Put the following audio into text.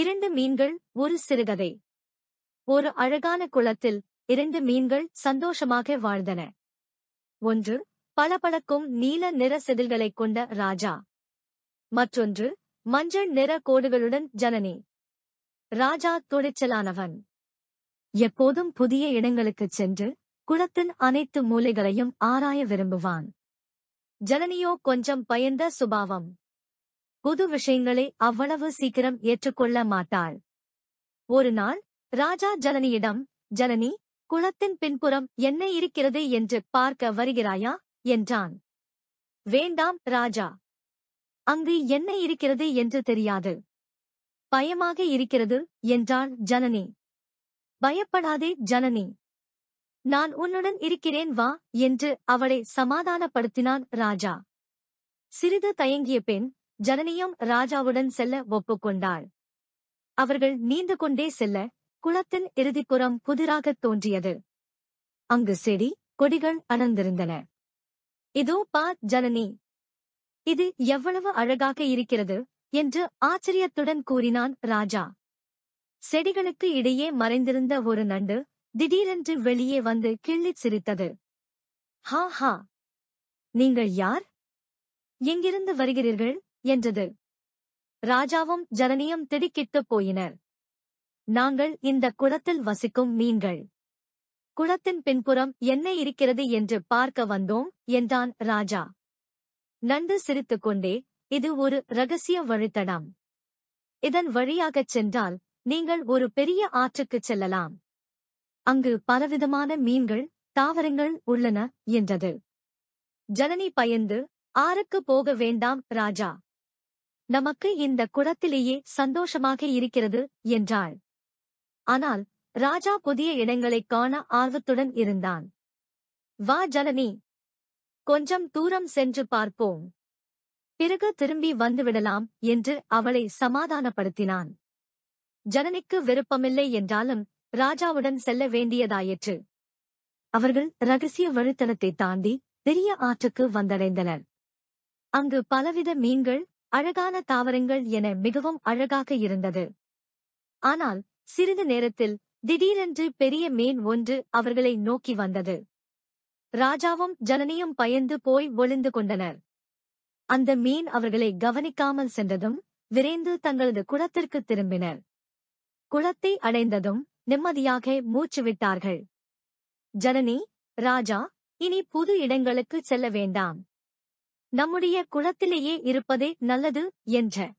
இரண்டு மீன்கள் ஒரு சிறுகதை ஒரு அழகான குளத்தில் இரண்டு மீன்கள் சந்தோஷமாக வாழ்ந்தன ஒன்று பளபளக்கும் நீல நிற செதில்களைக் கொண்ட ராஜா மற்றொன்று மஞ்சள் நிற கோடுகளுடன் ஜனனி ராஜா துணிச்சலானவன் எப்போதும் புதிய இடங்களுக்குச் சென்று குளத்தின் அனைத்து மூலைகளையும் ஆராய விரும்புவான் ஜனனியோ கொஞ்சம் பயந்த சுபாவம் புது விஷயங்களை அவ்வளவு சீக்கிரம் ஏற்றுக்கொள்ள மாட்டாள் ஒரு நாள் ராஜா ஜனனியிடம் ஜனனி குளத்தின் பின்புறம் என்ன இருக்கிறது என்று பார்க்க வருகிறாயா என்றான் வேண்டாம் ராஜா அங்கு என்ன இருக்கிறது என்று தெரியாது பயமாக இருக்கிறது என்றாள் ஜனனி பயப்படாதே ஜனனி நான் உன்னுடன் இருக்கிறேன் வா என்று அவளை சமாதானப்படுத்தினான் ராஜா சிறிது தயங்கிய பெண் ஜனனியும் ராஜாவுடன் செல்ல ஒப்புக்கொண்டாள் அவர்கள் நீந்து கொண்டே செல்ல குளத்தின் இறுதிப்புறம் புதிராகத் தோன்றியது அங்கு செடி கொடிகள் அணந்திருந்தன இதோ பா ஜனனி இது எவ்வளவு அழகாக இருக்கிறது என்று ஆச்சரியத்துடன் கூறினான் ராஜா செடிகளுக்கு இடையே மறைந்திருந்த ஒரு நண்டு திடீரென்று வெளியே வந்து கிள்ளிச் சிரித்தது ஹா ஹா நீங்கள் யார் எங்கிருந்து வருகிறீர்கள் என்றது ராஜாவும் ஜனனியும் திடுக்கிட்டுப் போயினர் நாங்கள் இந்த குளத்தில் வசிக்கும் மீன்கள் குளத்தின் பின்புறம் என்ன இருக்கிறது என்று பார்க்க வந்தோம் என்றான் ராஜா நண்டு சிரித்துக் கொண்டே இது ஒரு ரகசிய வழித்தடம் இதன் வழியாகச் சென்றால் நீங்கள் ஒரு பெரிய ஆற்றுக்குச் செல்லலாம் அங்கு பலவிதமான மீன்கள் தாவரங்கள் உள்ளன என்றது ஜனனி பயந்து ஆறுக்கு போக வேண்டாம் ராஜா நமக்கு இந்த குடத்திலேயே சந்தோஷமாக இருக்கிறது என்றாள் ஆனால் ராஜா புதிய இடங்களைக் காண ஆர்வத்துடன் இருந்தான் வா ஜனனி கொஞ்சம் தூரம் சென்று பார்ப்போம் பிறகு திரும்பி வந்துவிடலாம் என்று அவளை சமாதானப்படுத்தினான் ஜனனிக்கு விருப்பமில்லை என்றாலும் ராஜாவுடன் செல்ல வேண்டியதாயிற்று அவர்கள் ரகசிய வழித்தனத்தை தாண்டி பெரிய ஆற்றுக்கு வந்தடைந்தனர் அங்கு பலவித மீன்கள் அழகான தாவரங்கள் என மிகவும் அழகாக இருந்தது ஆனால் சிறிது நேரத்தில் திடீரென்று பெரிய மீன் ஒன்று அவர்களை நோக்கி வந்தது ராஜாவும் ஜனனியும் பயந்து போய் ஒளிந்து கொண்டனர் அந்த மீன் அவர்களை கவனிக்காமல் சென்றதும் விரைந்து தங்களது குளத்திற்கு திரும்பினர் குளத்தை அடைந்ததும் நிம்மதியாக மூச்சு விட்டார்கள் ஜனனி ராஜா இனி புது இடங்களுக்கு செல்ல வேண்டாம் நம்முடைய குளத்திலேயே இருப்பதே நல்லது என்ற